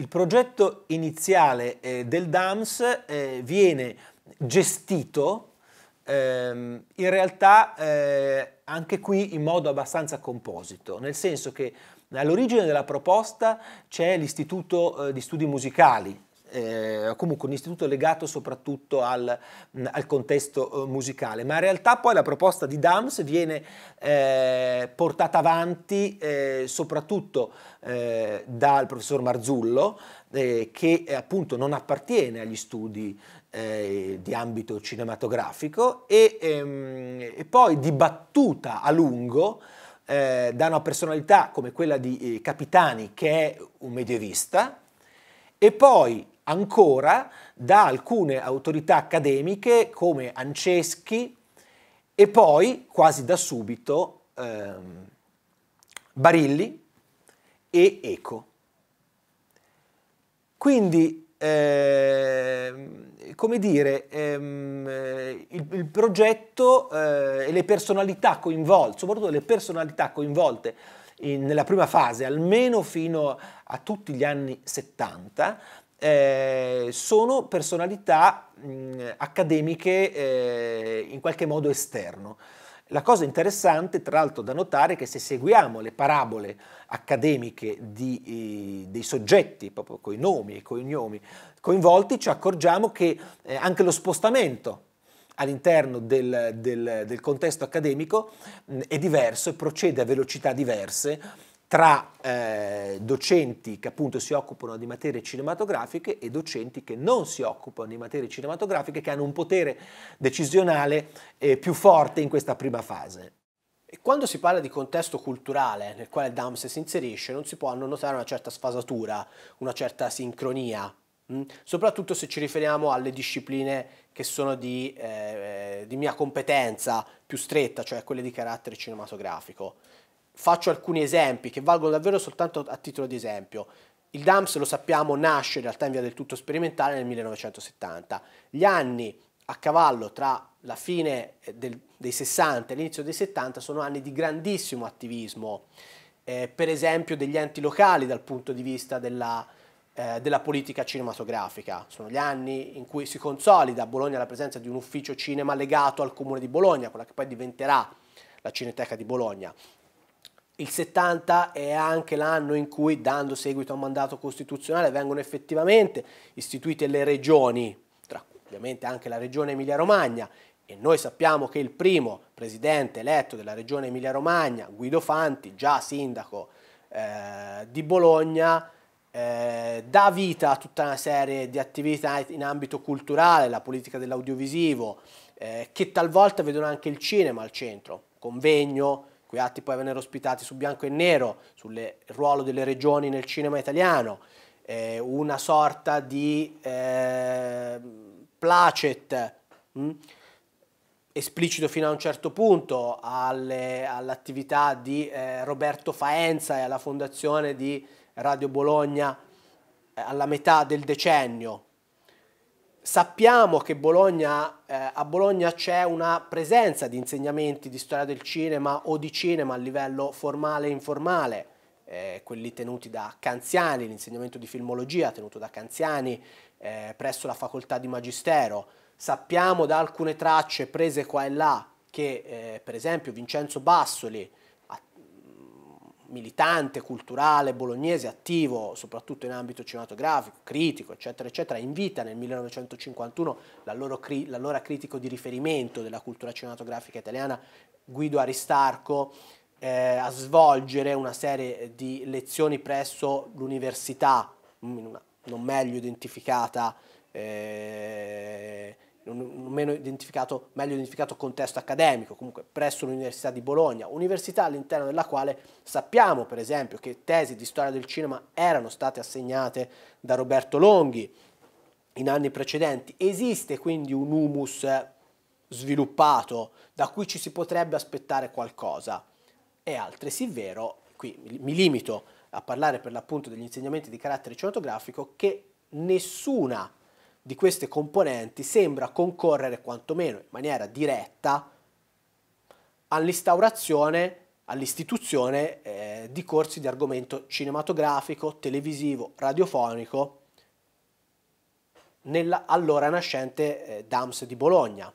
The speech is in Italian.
Il progetto iniziale eh, del DAMS eh, viene gestito ehm, in realtà eh, anche qui in modo abbastanza composito, nel senso che all'origine della proposta c'è l'Istituto eh, di Studi Musicali eh, comunque un istituto legato soprattutto al, mm, al contesto eh, musicale, ma in realtà poi la proposta di Dams viene eh, portata avanti eh, soprattutto eh, dal professor Marzullo, che appunto non appartiene agli studi eh, di ambito cinematografico e, ehm, e, poi dibattuta a lungo eh, da una personalità come quella di Capitani che è un medievista e poi ancora da alcune autorità accademiche come Anceschi e poi quasi da subito ehm, Barilli e Eco. Quindi, ehm, come dire, ehm, il, il, progetto eh, e le personalità coinvolte, soprattutto le personalità coinvolte in, nella prima fase, almeno fino a tutti gli anni 70, eh, sono personalità mh, accademiche eh, in qualche modo esterno. La cosa interessante, tra l'altro, da notare è che se seguiamo le parabole accademiche di, eh, dei soggetti, proprio con i nomi e cognomi coinvolti, ci accorgiamo che eh, anche lo spostamento all'interno del, del, del contesto accademico mh, è diverso e procede a velocità diverse tra eh, docenti che appunto si occupano di materie cinematografiche e docenti che non si occupano di materie cinematografiche, che hanno un potere decisionale eh, più forte in questa prima fase. E quando si parla di contesto culturale nel quale Dams si inserisce, non si può non notare una certa sfasatura, una certa sincronia, mh? Mm? soprattutto se ci riferiamo alle discipline che sono di, eh, eh, di mia competenza più stretta, cioè quelle di carattere cinematografico. Faccio alcuni esempi che valgono davvero soltanto a titolo di esempio. Il DAMS, lo sappiamo, nasce in realtà in via del tutto sperimentale nel 1970. Gli anni a cavallo tra la fine eh, del, dei 60 e l'inizio dei 70 sono anni di grandissimo attivismo, eh, per esempio degli enti locali dal punto di vista della, eh, della politica cinematografica. Sono gli anni in cui si consolida a Bologna la presenza di un ufficio cinema legato al comune di Bologna, quella che poi diventerà la Cineteca di Bologna. Il 70 è anche l'anno in cui, dando seguito a un mandato costituzionale, vengono effettivamente istituite le regioni, tra cui ovviamente anche la regione Emilia-Romagna, e noi sappiamo che il primo presidente eletto della regione Emilia-Romagna, Guido Fanti, già sindaco eh, di Bologna, eh, dà vita a tutta una serie di attività in ambito culturale, la politica dell'audiovisivo, eh, che talvolta vedono anche il cinema al centro, convegno, quei atti poi vennero ospitati su bianco e nero, sul ruolo delle regioni nel cinema italiano, eh, una sorta di eh, placet, mh? Mm, esplicito fino a un certo punto, all'attività di eh, Roberto Faenza e alla fondazione di Radio Bologna eh, alla metà del decennio, Sappiamo che Bologna, eh, a Bologna c'è una presenza di insegnamenti di storia del cinema o di cinema a livello formale e informale, eh, quelli tenuti da Canziani, l'insegnamento di filmologia tenuto da Canziani eh, presso la facoltà di Magistero. Sappiamo da alcune tracce prese qua e là che eh, per esempio Vincenzo Bassoli militante, culturale, bolognese, attivo soprattutto in ambito cinematografico, critico, eccetera, eccetera, invita nel 1951 l'allora critico di riferimento della cultura cinematografica italiana, Guido Aristarco, eh, a svolgere una serie di lezioni presso l'università, non meglio identificata, eh, un meno identificato, meglio identificato contesto accademico, comunque presso l'Università di Bologna, università all'interno della quale sappiamo per esempio che tesi di storia del cinema erano state assegnate da Roberto Longhi in anni precedenti. Esiste quindi un humus sviluppato da cui ci si potrebbe aspettare qualcosa. È altresì vero, qui mi limito a parlare per l'appunto degli insegnamenti di carattere cinematografico, che nessuna di queste componenti sembra concorrere quantomeno in maniera diretta all'instaurazione, all'istituzione eh, di corsi di argomento cinematografico, televisivo, radiofonico nell'allora nascente eh, DAMS di Bologna.